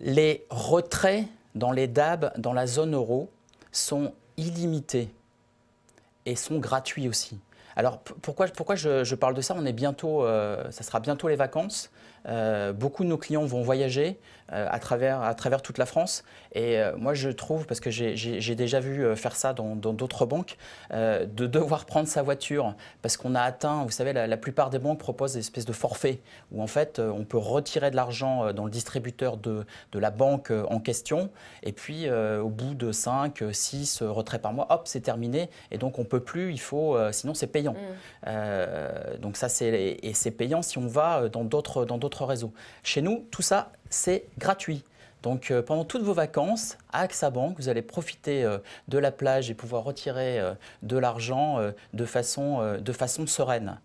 les retraits dans les DAB, dans la zone euro, sont illimités et sont gratuits aussi. Alors pourquoi, pourquoi je, parle de ça On est bientôt, euh, ça sera bientôt les vacances. Euh, beaucoup de nos clients vont voyager euh, à, travers, à travers toute la France. Et moi, je trouve, parce que j'ai déjà vu faire ça dans d'autres banques, de devoir prendre sa voiture. Parce qu'on a atteint, vous savez, la, plupart des banques proposent des espèces de forfaits où en fait, on peut retirer de l'argent dans le distributeur de, la banque en question. Et puis, au bout de 5, 6 retraits par mois, hop, c'est terminé. Et donc, on ne peut plus, il faut, sinon c'est Mm. Euh, donc ça, c'est et c'est payant si on va euh, dans d'autres dans d'autres réseaux. Chez nous, tout ça, c'est gratuit. Donc euh, pendant toutes vos vacances, à AXA Banque, vous allez profiter de la plage et pouvoir retirer de l'argent de, façon, de façon sereine.